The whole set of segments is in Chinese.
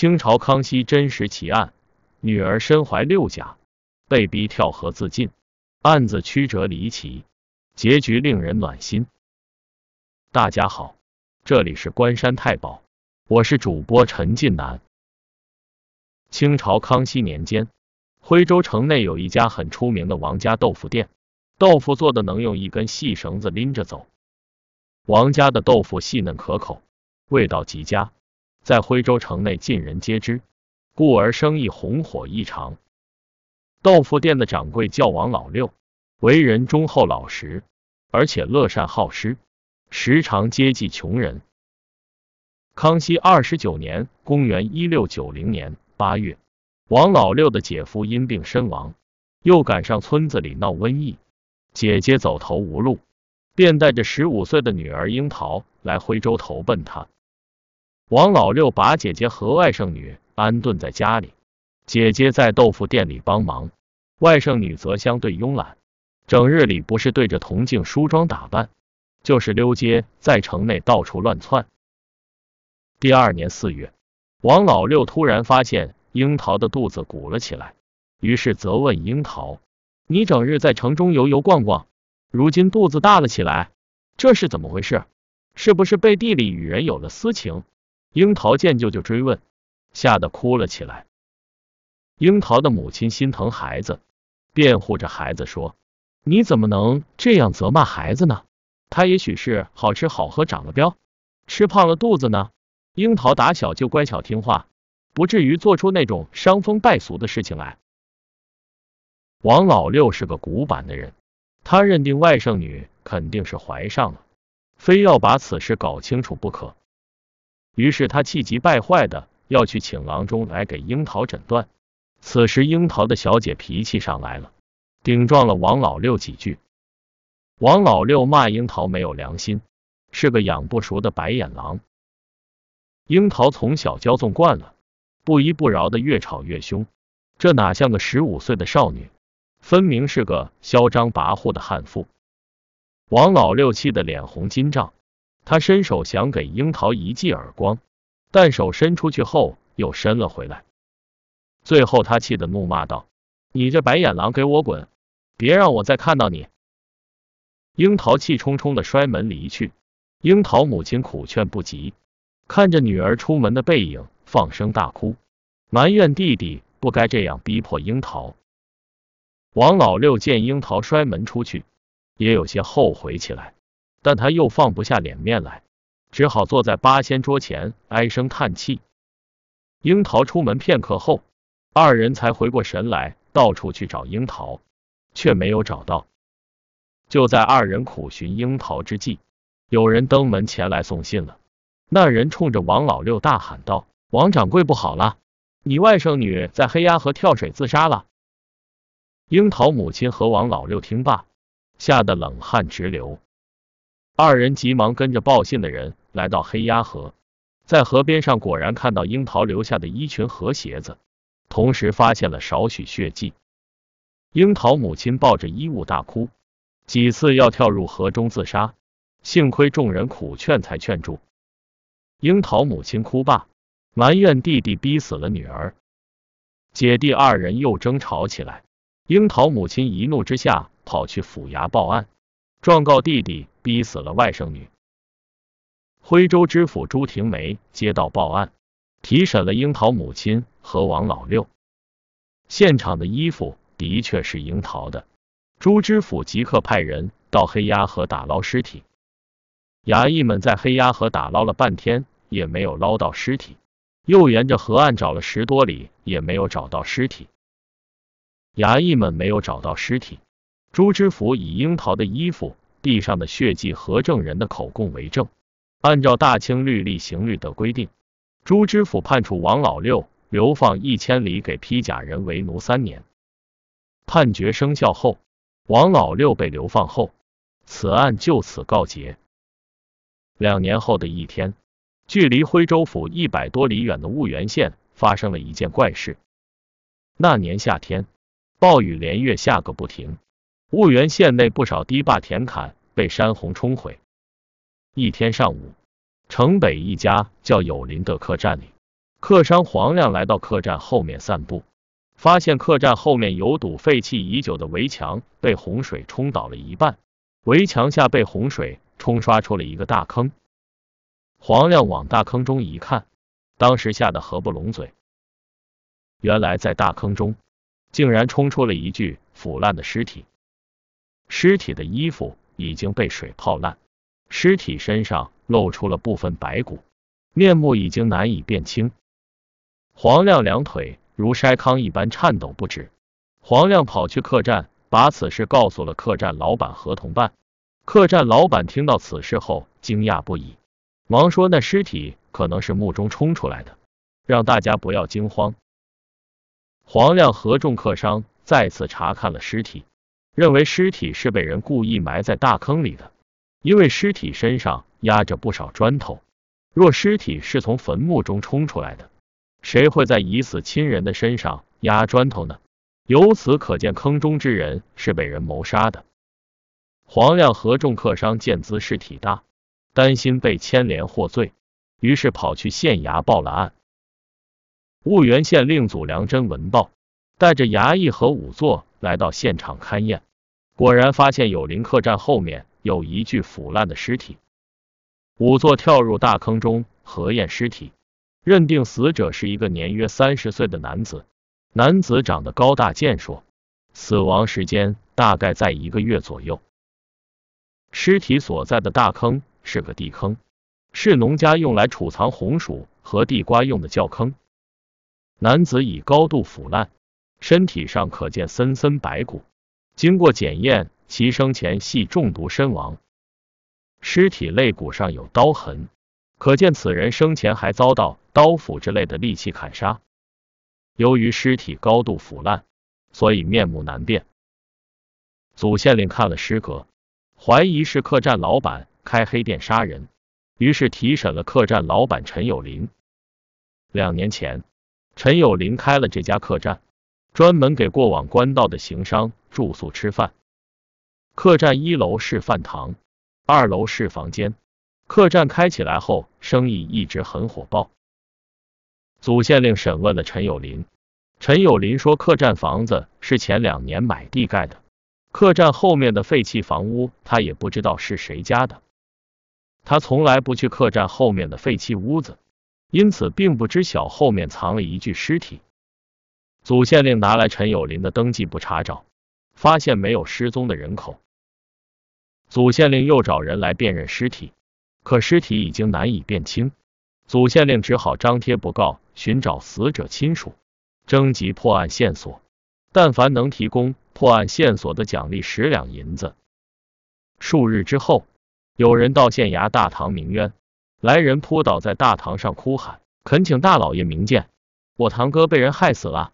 清朝康熙真实奇案，女儿身怀六甲，被逼跳河自尽，案子曲折离奇，结局令人暖心。大家好，这里是关山太保，我是主播陈近南。清朝康熙年间，徽州城内有一家很出名的王家豆腐店，豆腐做的能用一根细绳子拎着走。王家的豆腐细嫩可口，味道极佳。在徽州城内，尽人皆知，故而生意红火异常。豆腐店的掌柜叫王老六，为人忠厚老实，而且乐善好施，时常接济穷人。康熙二十九年（公元一六九零年）八月，王老六的姐夫因病身亡，又赶上村子里闹瘟疫，姐姐走投无路，便带着十五岁的女儿樱桃来徽州投奔他。王老六把姐姐和外甥女安顿在家里，姐姐在豆腐店里帮忙，外甥女则相对慵懒，整日里不是对着铜镜梳妆打扮，就是溜街在城内到处乱窜。第二年四月，王老六突然发现樱桃的肚子鼓了起来，于是责问樱桃：“你整日在城中游游逛逛，如今肚子大了起来，这是怎么回事？是不是背地里与人有了私情？”樱桃见舅舅追问，吓得哭了起来。樱桃的母亲心疼孩子，辩护着孩子说：“你怎么能这样责骂孩子呢？他也许是好吃好喝长了膘，吃胖了肚子呢。樱桃打小就乖巧听话，不至于做出那种伤风败俗的事情来。”王老六是个古板的人，他认定外甥女肯定是怀上了，非要把此事搞清楚不可。于是他气急败坏的要去请郎中来给樱桃诊断。此时樱桃的小姐脾气上来了，顶撞了王老六几句。王老六骂樱桃没有良心，是个养不熟的白眼狼。樱桃从小骄纵惯了，不依不饶的越吵越凶，这哪像个十五岁的少女，分明是个嚣张跋扈的悍妇。王老六气得脸红筋胀。他伸手想给樱桃一记耳光，但手伸出去后又伸了回来。最后，他气得怒骂道：“你这白眼狼，给我滚！别让我再看到你！”樱桃气冲冲地摔门离去。樱桃母亲苦劝不及，看着女儿出门的背影，放声大哭，埋怨弟弟不该这样逼迫樱桃。王老六见樱桃摔门出去，也有些后悔起来。但他又放不下脸面来，只好坐在八仙桌前唉声叹气。樱桃出门片刻后，二人才回过神来，到处去找樱桃，却没有找到。就在二人苦寻樱桃之际，有人登门前来送信了。那人冲着王老六大喊道：“王掌柜不好了，你外甥女在黑鸭河跳水自杀了。”樱桃母亲和王老六听罢，吓得冷汗直流。二人急忙跟着报信的人来到黑鸭河，在河边上果然看到樱桃留下的衣裙和鞋子，同时发现了少许血迹。樱桃母亲抱着衣物大哭，几次要跳入河中自杀，幸亏众人苦劝才劝住。樱桃母亲哭罢，埋怨弟弟逼死了女儿，姐弟二人又争吵起来。樱桃母亲一怒之下跑去府衙报案。状告弟弟，逼死了外甥女。徽州知府朱庭梅接到报案，提审了樱桃母亲和王老六。现场的衣服的确是樱桃的。朱知府即刻派人到黑鸭河打捞尸体。衙役们在黑鸭河打捞了半天，也没有捞到尸体。又沿着河岸找了十多里，也没有找到尸体。衙役们没有找到尸体。朱知府以樱桃的衣服、地上的血迹和证人的口供为证，按照大清律例刑律的规定，朱知府判处王老六流放一千里，给披甲人为奴三年。判决生效后，王老六被流放后，此案就此告结。两年后的一天，距离徽州府一百多里远的婺源县发生了一件怪事。那年夏天，暴雨连月下个不停。婺源县内不少堤坝、田坎被山洪冲毁。一天上午，城北一家叫“有林”的客栈里，客商黄亮来到客栈后面散步，发现客栈后面有堵废弃已久的围墙被洪水冲倒了一半，围墙下被洪水冲刷出了一个大坑。黄亮往大坑中一看，当时吓得合不拢嘴。原来，在大坑中竟然冲出了一具腐烂的尸体。尸体的衣服已经被水泡烂，尸体身上露出了部分白骨，面目已经难以辨清。黄亮两腿如筛糠一般颤抖不止。黄亮跑去客栈，把此事告诉了客栈老板和同伴。客栈老板听到此事后，惊讶不已，忙说那尸体可能是墓中冲出来的，让大家不要惊慌。黄亮和众客商再次查看了尸体。认为尸体是被人故意埋在大坑里的，因为尸体身上压着不少砖头。若尸体是从坟墓中冲出来的，谁会在已死亲人的身上压砖头呢？由此可见，坑中之人是被人谋杀的。黄亮和众客商见姿势体大，担心被牵连获罪，于是跑去县衙报了案。婺源县令祖良真闻报，带着衙役和仵作来到现场勘验。果然发现有林客栈后面有一具腐烂的尸体，仵作跳入大坑中核验尸体，认定死者是一个年约三十岁的男子。男子长得高大健硕，死亡时间大概在一个月左右。尸体所在的大坑是个地坑，是农家用来储藏红薯和地瓜用的窖坑。男子已高度腐烂，身体上可见森森白骨。经过检验，其生前系中毒身亡，尸体肋骨上有刀痕，可见此人生前还遭到刀斧之类的利器砍杀。由于尸体高度腐烂，所以面目难辨。祖县令看了尸格，怀疑是客栈老板开黑店杀人，于是提审了客栈老板陈友林。两年前，陈友林开了这家客栈。专门给过往官道的行商住宿吃饭。客栈一楼是饭堂，二楼是房间。客栈开起来后，生意一直很火爆。祖县令审问了陈友林，陈友林说客栈房子是前两年买地盖的，客栈后面的废弃房屋他也不知道是谁家的，他从来不去客栈后面的废弃屋子，因此并不知晓后面藏了一具尸体。祖县令拿来陈友林的登记簿查找，发现没有失踪的人口。祖县令又找人来辨认尸体，可尸体已经难以辨清。祖县令只好张贴布告，寻找死者亲属，征集破案线索。但凡能提供破案线索的，奖励十两银子。数日之后，有人到县衙大堂鸣冤，来人扑倒在大堂上哭喊，恳请大老爷明鉴，我堂哥被人害死了。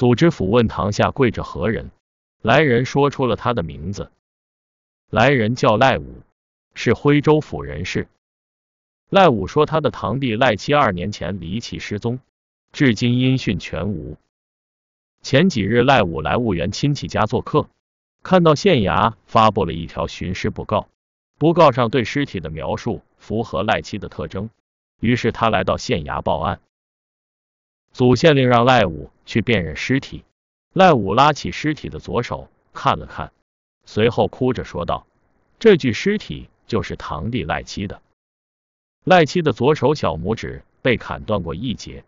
组织府问堂下跪着何人？来人说出了他的名字。来人叫赖武，是徽州府人士。赖武说，他的堂弟赖七二年前离奇失踪，至今音讯全无。前几日，赖武来婺源亲戚家做客，看到县衙发布了一条寻尸布告，布告上对尸体的描述符合赖七的特征，于是他来到县衙报案。祖县令让赖武去辨认尸体，赖武拉起尸体的左手看了看，随后哭着说道：“这具尸体就是堂弟赖七的。赖七的左手小拇指被砍断过一截，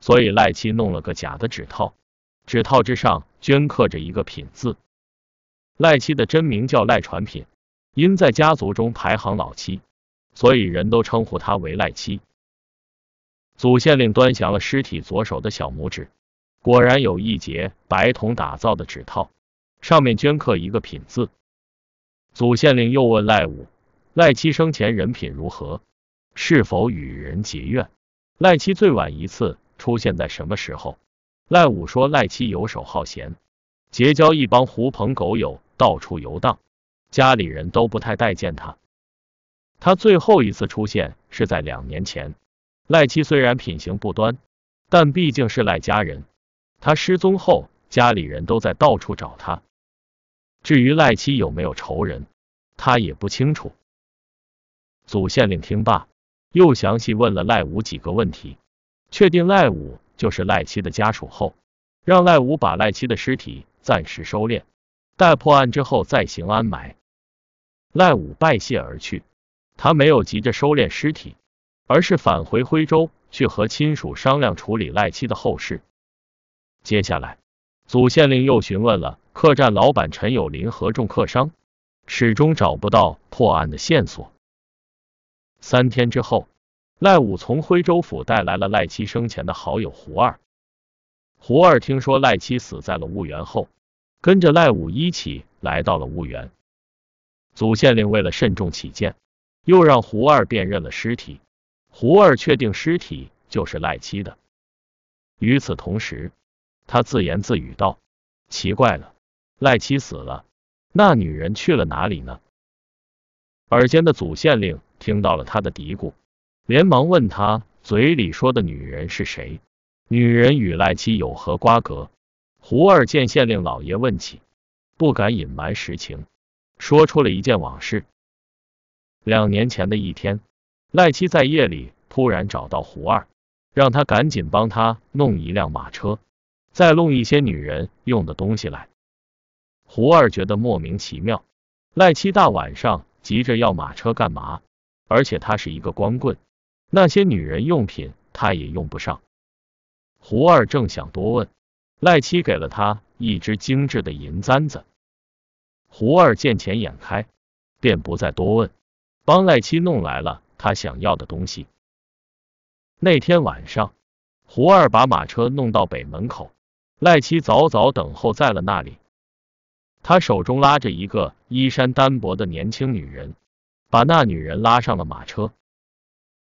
所以赖七弄了个假的指套，指套之上镌刻着一个品字。赖七的真名叫赖传品，因在家族中排行老七，所以人都称呼他为赖七。”祖县令端详了尸体左手的小拇指，果然有一节白铜打造的指套，上面镌刻一个“品”字。祖县令又问赖武：“赖七生前人品如何？是否与人结怨？赖七最晚一次出现在什么时候？”赖武说：“赖七游手好闲，结交一帮狐朋狗友，到处游荡，家里人都不太待见他。他最后一次出现是在两年前。”赖七虽然品行不端，但毕竟是赖家人。他失踪后，家里人都在到处找他。至于赖七有没有仇人，他也不清楚。祖县令听罢，又详细问了赖五几个问题，确定赖五就是赖七的家属后，让赖五把赖七的尸体暂时收敛，待破案之后再行安埋。赖五拜谢而去，他没有急着收敛尸体。而是返回徽州去和亲属商量处理赖妻的后事。接下来，祖县令又询问了客栈老板陈友林和众客商，始终找不到破案的线索。三天之后，赖武从徽州府带来了赖妻生前的好友胡二。胡二听说赖妻死在了婺源后，跟着赖武一起来到了婺源。祖县令为了慎重起见，又让胡二辨认了尸体。胡二确定尸体就是赖七的。与此同时，他自言自语道：“奇怪了，赖七死了，那女人去了哪里呢？”耳尖的祖县令听到了他的嘀咕，连忙问他：“嘴里说的女人是谁？女人与赖七有何瓜葛？”胡二见县令老爷问起，不敢隐瞒实情，说出了一件往事：两年前的一天。赖七在夜里突然找到胡二，让他赶紧帮他弄一辆马车，再弄一些女人用的东西来。胡二觉得莫名其妙，赖七大晚上急着要马车干嘛？而且他是一个光棍，那些女人用品他也用不上。胡二正想多问，赖七给了他一只精致的银簪子。胡二见钱眼开，便不再多问，帮赖七弄来了。他想要的东西。那天晚上，胡二把马车弄到北门口，赖七早早等候在了那里。他手中拉着一个衣衫单薄的年轻女人，把那女人拉上了马车。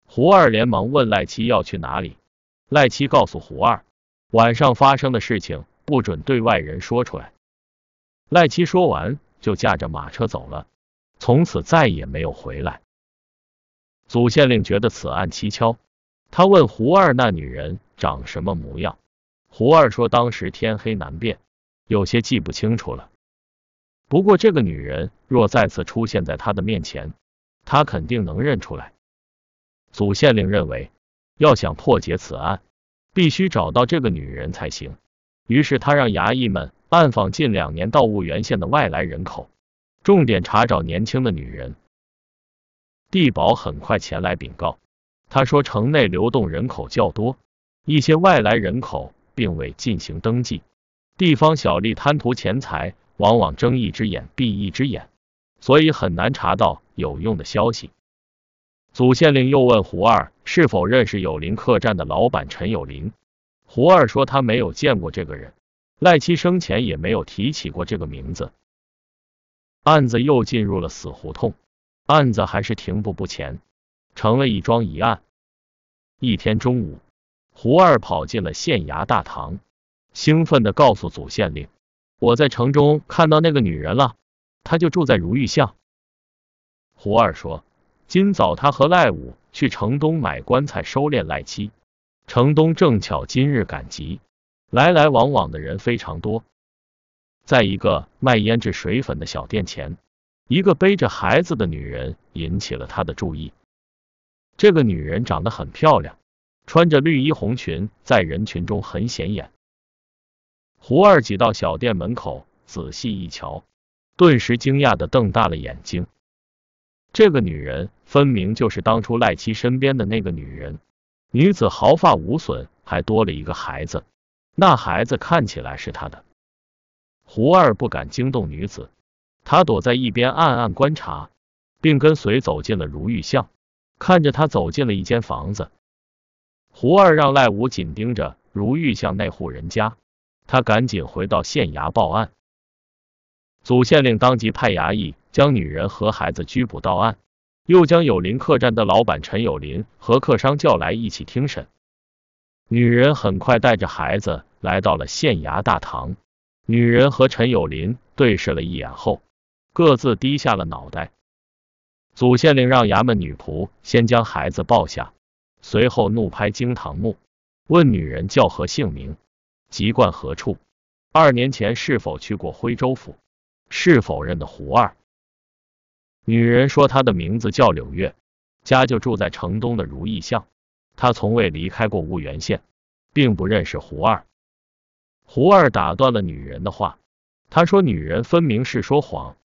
胡二连忙问赖七要去哪里，赖七告诉胡二，晚上发生的事情不准对外人说出来。赖七说完就驾着马车走了，从此再也没有回来。祖县令觉得此案蹊跷，他问胡二那女人长什么模样。胡二说当时天黑难辨，有些记不清楚了。不过这个女人若再次出现在他的面前，他肯定能认出来。祖县令认为，要想破解此案，必须找到这个女人才行。于是他让衙役们暗访近两年到婺源县的外来人口，重点查找年轻的女人。地保很快前来禀告，他说城内流动人口较多，一些外来人口并未进行登记，地方小吏贪图钱财，往往睁一只眼闭一只眼，所以很难查到有用的消息。祖县令又问胡二是否认识有林客栈的老板陈有林，胡二说他没有见过这个人，赖七生前也没有提起过这个名字，案子又进入了死胡同。案子还是停步不前，成了一桩疑案。一天中午，胡二跑进了县衙大堂，兴奋地告诉祖县令：“我在城中看到那个女人了，她就住在如玉巷。”胡二说：“今早他和赖武去城东买棺材收殓赖妻，城东正巧今日赶集，来来往往的人非常多，在一个卖胭脂水粉的小店前。”一个背着孩子的女人引起了他的注意。这个女人长得很漂亮，穿着绿衣红裙，在人群中很显眼。胡二挤到小店门口，仔细一瞧，顿时惊讶的瞪大了眼睛。这个女人分明就是当初赖七身边的那个女人。女子毫发无损，还多了一个孩子，那孩子看起来是她的。胡二不敢惊动女子。他躲在一边，暗暗观察，并跟随走进了如玉巷。看着他走进了一间房子，胡二让赖五紧盯着如玉巷那户人家。他赶紧回到县衙报案。祖县令当即派衙役将女人和孩子拘捕到案，又将友林客栈的老板陈友林和客商叫来一起听审。女人很快带着孩子来到了县衙大堂。女人和陈友林对视了一眼后。各自低下了脑袋。祖县令让衙门女仆先将孩子抱下，随后怒拍惊堂木，问女人叫何姓名，籍贯何处，二年前是否去过徽州府，是否认得胡二？女人说她的名字叫柳月，家就住在城东的如意巷，她从未离开过婺源县，并不认识胡二。胡二打断了女人的话，他说女人分明是说谎。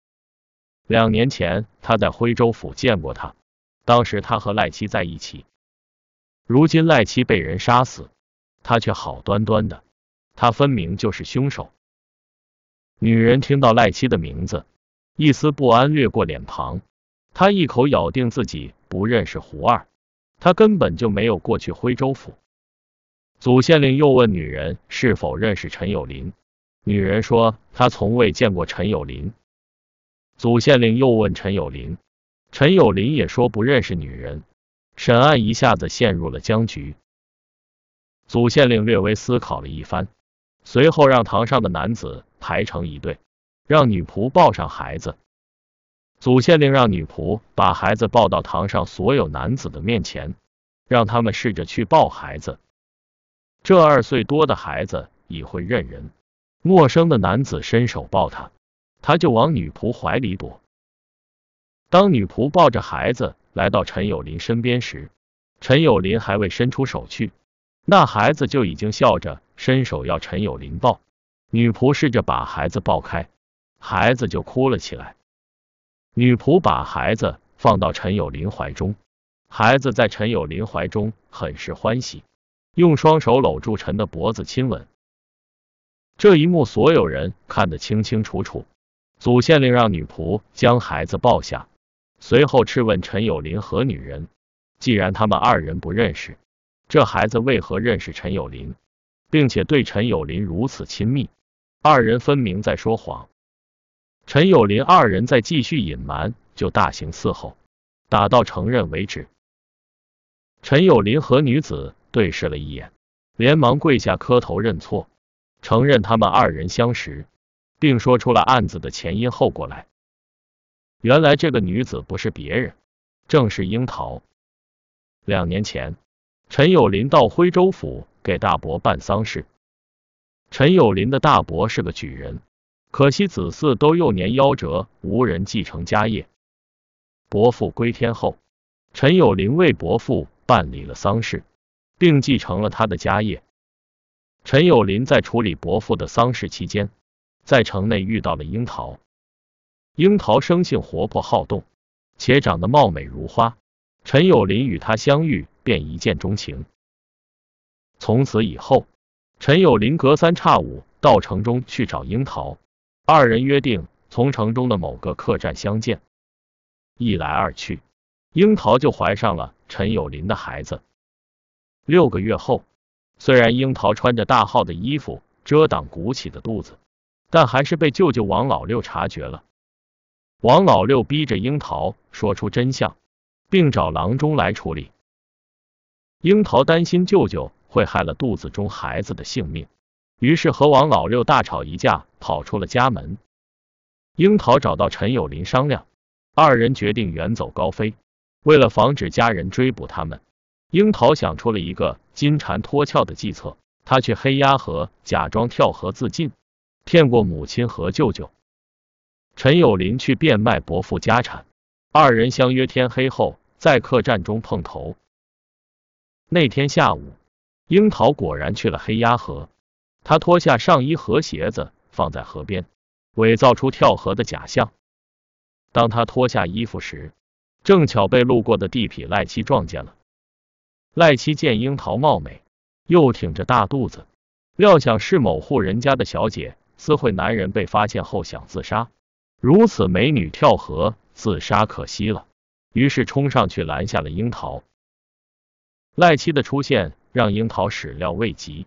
两年前，他在徽州府见过他，当时他和赖七在一起。如今赖七被人杀死，他却好端端的，他分明就是凶手。女人听到赖七的名字，一丝不安掠过脸庞。她一口咬定自己不认识胡二，她根本就没有过去徽州府。祖县令又问女人是否认识陈友林，女人说她从未见过陈友林。祖县令又问陈友林，陈友林也说不认识女人，审案一下子陷入了僵局。祖县令略微思考了一番，随后让堂上的男子排成一队，让女仆抱上孩子。祖县令让女仆把孩子抱到堂上所有男子的面前，让他们试着去抱孩子。这二岁多的孩子已会认人，陌生的男子伸手抱他。他就往女仆怀里躲。当女仆抱着孩子来到陈友林身边时，陈友林还未伸出手去，那孩子就已经笑着伸手要陈友林抱。女仆试着把孩子抱开，孩子就哭了起来。女仆把孩子放到陈友林怀中，孩子在陈友林怀中很是欢喜，用双手搂住陈的脖子亲吻。这一幕，所有人看得清清楚楚。祖县令让女仆将孩子抱下，随后质问陈友林和女人：“既然他们二人不认识，这孩子为何认识陈友林，并且对陈友林如此亲密？二人分明在说谎。”陈友林二人再继续隐瞒，就大刑伺候，打到承认为止。陈友林和女子对视了一眼，连忙跪下磕头认错，承认他们二人相识。并说出了案子的前因后果来。原来这个女子不是别人，正是樱桃。两年前，陈友林到徽州府给大伯办丧事。陈友林的大伯是个举人，可惜子嗣都幼年夭折，无人继承家业。伯父归天后，陈友林为伯父办理了丧事，并继承了他的家业。陈友林在处理伯父的丧事期间。在城内遇到了樱桃，樱桃生性活泼好动，且长得貌美如花。陈友林与她相遇便一见钟情。从此以后，陈友林隔三差五到城中去找樱桃，二人约定从城中的某个客栈相见。一来二去，樱桃就怀上了陈友林的孩子。六个月后，虽然樱桃穿着大号的衣服遮挡鼓起的肚子。但还是被舅舅王老六察觉了。王老六逼着樱桃说出真相，并找郎中来处理。樱桃担心舅舅会害了肚子中孩子的性命，于是和王老六大吵一架，跑出了家门。樱桃找到陈友林商量，二人决定远走高飞。为了防止家人追捕他们，樱桃想出了一个金蝉脱壳的计策，他去黑鸭河假装跳河自尽。骗过母亲和舅舅，陈友林去变卖伯父家产，二人相约天黑后在客栈中碰头。那天下午，樱桃果然去了黑鸭河，他脱下上衣和鞋子放在河边，伪造出跳河的假象。当他脱下衣服时，正巧被路过的地痞赖七撞见了。赖七见樱桃貌美，又挺着大肚子，料想是某户人家的小姐。私会男人被发现后想自杀，如此美女跳河自杀可惜了，于是冲上去拦下了樱桃。赖七的出现让樱桃始料未及，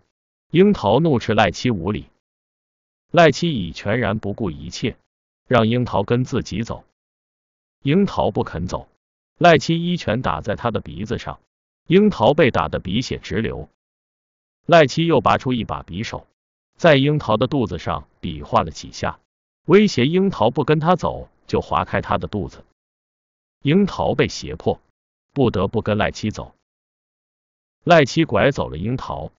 樱桃怒斥赖七无理，赖七已全然不顾一切，让樱桃跟自己走。樱桃不肯走，赖七一拳打在他的鼻子上，樱桃被打得鼻血直流。赖七又拔出一把匕首。在樱桃的肚子上比划了几下，威胁樱桃不跟他走就划开他的肚子。樱桃被胁迫，不得不跟赖七走。赖七拐走了樱桃，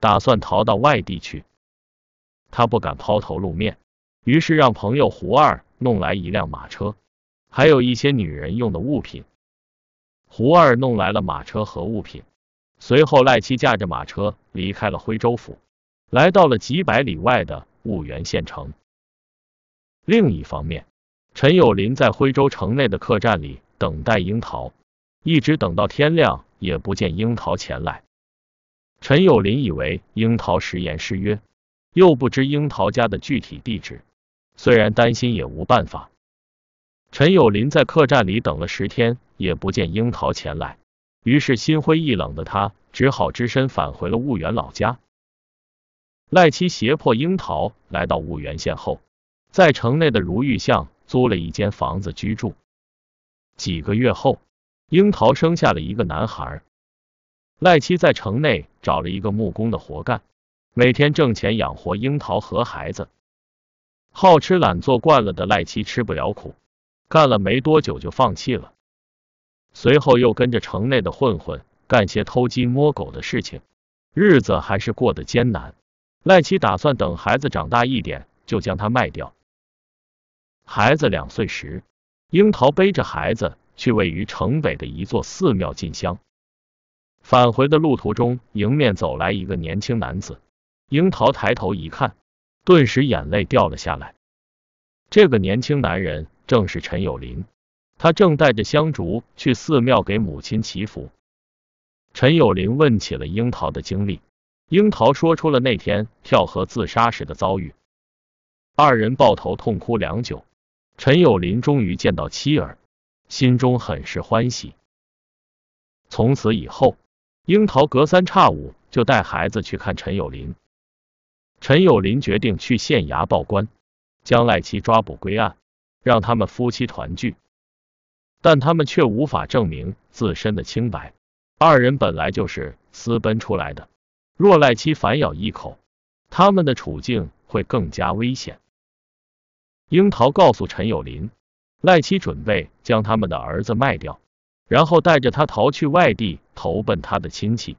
打算逃到外地去。他不敢抛头露面，于是让朋友胡二弄来一辆马车，还有一些女人用的物品。胡二弄来了马车和物品，随后赖七驾着马车离开了徽州府。来到了几百里外的婺源县城。另一方面，陈友林在徽州城内的客栈里等待樱桃，一直等到天亮也不见樱桃前来。陈友林以为樱桃食言失约，又不知樱桃家的具体地址，虽然担心也无办法。陈友林在客栈里等了十天也不见樱桃前来，于是心灰意冷的他只好只身返回了婺源老家。赖七胁迫樱桃来到婺源县后，在城内的如玉巷租了一间房子居住。几个月后，樱桃生下了一个男孩。赖七在城内找了一个木工的活干，每天挣钱养活樱桃和孩子。好吃懒做惯了的赖七吃不了苦，干了没多久就放弃了。随后又跟着城内的混混干些偷鸡摸狗的事情，日子还是过得艰难。赖七打算等孩子长大一点就将他卖掉。孩子两岁时，樱桃背着孩子去位于城北的一座寺庙进香。返回的路途中，迎面走来一个年轻男子，樱桃抬头一看，顿时眼泪掉了下来。这个年轻男人正是陈友林，他正带着香烛去寺庙给母亲祈福。陈友林问起了樱桃的经历。樱桃说出了那天跳河自杀时的遭遇，二人抱头痛哭良久。陈友林终于见到妻儿，心中很是欢喜。从此以后，樱桃隔三差五就带孩子去看陈友林。陈友林决定去县衙报官，将赖妻抓捕归案，让他们夫妻团聚。但他们却无法证明自身的清白，二人本来就是私奔出来的。若赖妻反咬一口，他们的处境会更加危险。樱桃告诉陈友林，赖妻准备将他们的儿子卖掉，然后带着他逃去外地投奔他的亲戚。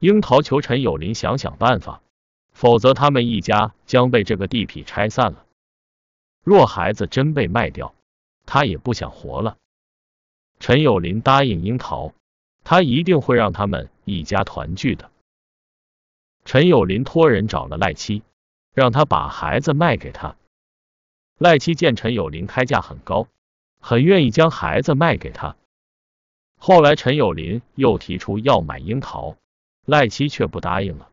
樱桃求陈友林想想办法，否则他们一家将被这个地痞拆散了。若孩子真被卖掉，他也不想活了。陈友林答应樱桃，他一定会让他们一家团聚的。陈友林托人找了赖七，让他把孩子卖给他。赖七见陈友林开价很高，很愿意将孩子卖给他。后来陈友林又提出要买樱桃，赖七却不答应了。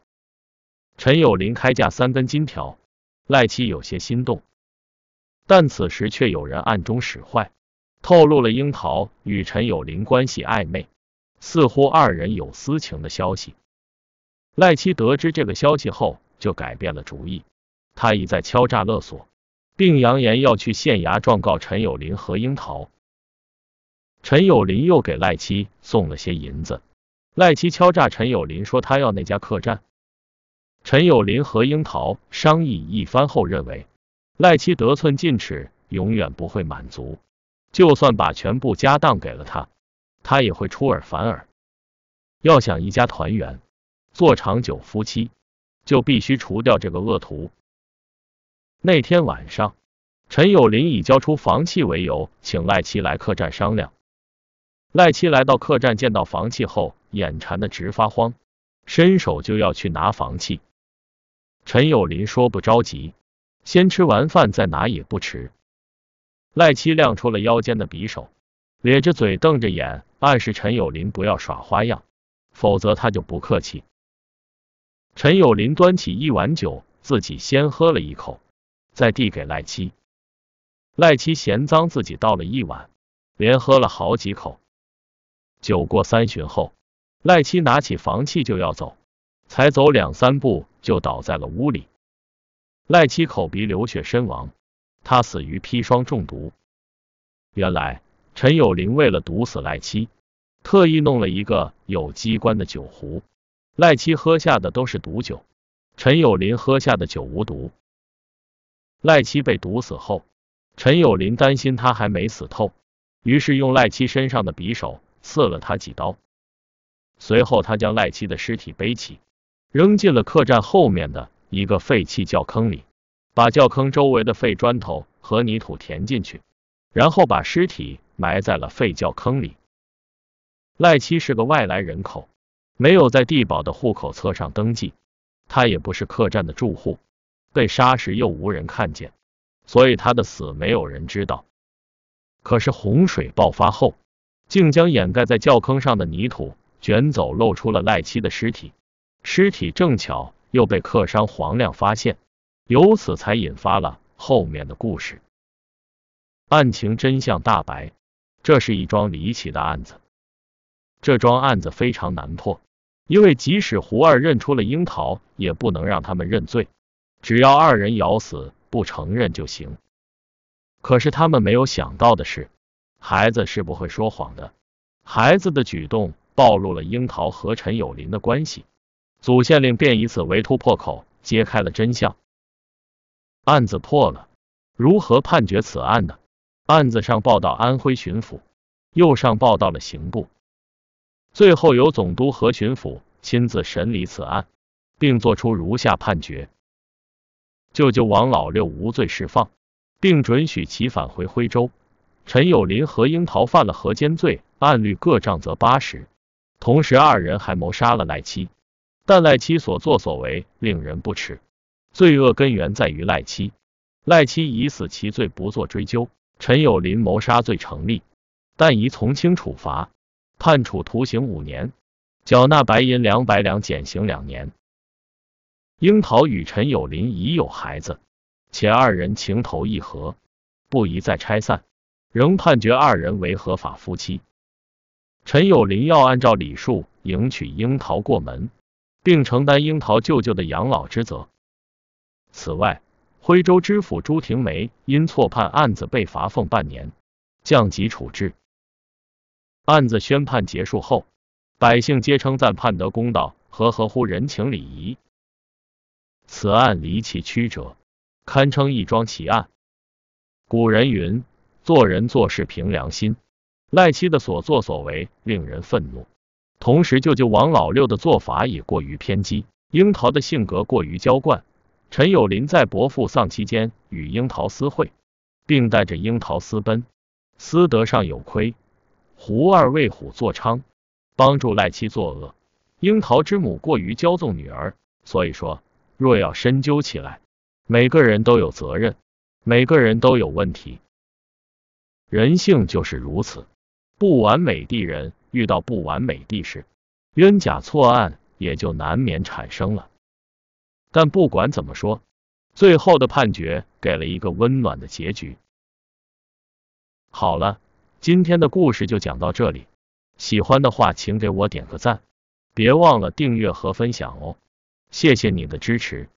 陈友林开价三根金条，赖七有些心动，但此时却有人暗中使坏，透露了樱桃与陈友林关系暧昧，似乎二人有私情的消息。赖七得知这个消息后，就改变了主意。他一再敲诈勒索，并扬言要去县衙状告陈友林和樱桃。陈友林又给赖七送了些银子。赖七敲诈陈友林，说他要那家客栈。陈友林和樱桃商议一番后，认为赖七得寸进尺，永远不会满足。就算把全部家当给了他，他也会出尔反尔。要想一家团圆。做长久夫妻，就必须除掉这个恶徒。那天晚上，陈友林以交出房契为由，请赖七来客栈商量。赖七来到客栈，见到房契后，眼馋的直发慌，伸手就要去拿房契。陈友林说：“不着急，先吃完饭再拿也不迟。”赖七亮出了腰间的匕首，咧着嘴瞪着眼，暗示陈友林不要耍花样，否则他就不客气。陈友林端起一碗酒，自己先喝了一口，再递给赖七。赖七嫌脏，自己倒了一碗，连喝了好几口。酒过三巡后，赖七拿起房契就要走，才走两三步就倒在了屋里。赖七口鼻流血身亡，他死于砒霜中毒。原来，陈友林为了毒死赖七，特意弄了一个有机关的酒壶。赖七喝下的都是毒酒，陈友林喝下的酒无毒。赖七被毒死后，陈友林担心他还没死透，于是用赖七身上的匕首刺了他几刀。随后，他将赖七的尸体背起，扔进了客栈后面的一个废弃窖坑里，把窖坑周围的废砖头和泥土填进去，然后把尸体埋在了废窖坑里。赖七是个外来人口。没有在地保的户口册上登记，他也不是客栈的住户，被杀时又无人看见，所以他的死没有人知道。可是洪水爆发后，竟将掩盖在窖坑上的泥土卷走，露出了赖七的尸体。尸体正巧又被客商黄亮发现，由此才引发了后面的故事。案情真相大白，这是一桩离奇的案子，这桩案子非常难破。因为即使胡二认出了樱桃，也不能让他们认罪，只要二人咬死不承认就行。可是他们没有想到的是，孩子是不会说谎的，孩子的举动暴露了樱桃和陈有林的关系，祖县令便以此为突破口，揭开了真相，案子破了。如何判决此案呢？案子上报到安徽巡抚，又上报到了刑部。最后由总督何群甫亲自审理此案，并作出如下判决：舅舅王老六无罪释放，并准许其返回徽州。陈友林和樱桃犯了河间罪，按律各杖责八十。同时，二人还谋杀了赖七，但赖七所作所为令人不齿，罪恶根源在于赖七。赖七已死，其罪不做追究。陈友林谋杀罪成立，但宜从轻处罚。判处徒刑五年，缴纳白银两百两，减刑两年。樱桃与陈友林已有孩子，且二人情投意合，不宜再拆散，仍判决二人为合法夫妻。陈友林要按照礼数迎娶樱桃过门，并承担樱桃舅舅的养老之责。此外，徽州知府朱庭梅因错判案子被罚俸半年，降级处置。案子宣判结束后，百姓皆称赞判得公道和合乎人情礼仪。此案离奇曲折，堪称一桩奇案。古人云：“做人做事凭良心。”赖七的所作所为令人愤怒，同时舅舅王老六的做法也过于偏激。樱桃的性格过于娇惯，陈友林在伯父丧期间与樱桃私会，并带着樱桃私奔，私德上有亏。胡二为虎作伥，帮助赖七作恶。樱桃之母过于骄纵女儿，所以说，若要深究起来，每个人都有责任，每个人都有问题。人性就是如此，不完美的人遇到不完美的事，冤假错案也就难免产生了。但不管怎么说，最后的判决给了一个温暖的结局。好了。今天的故事就讲到这里，喜欢的话请给我点个赞，别忘了订阅和分享哦，谢谢你的支持。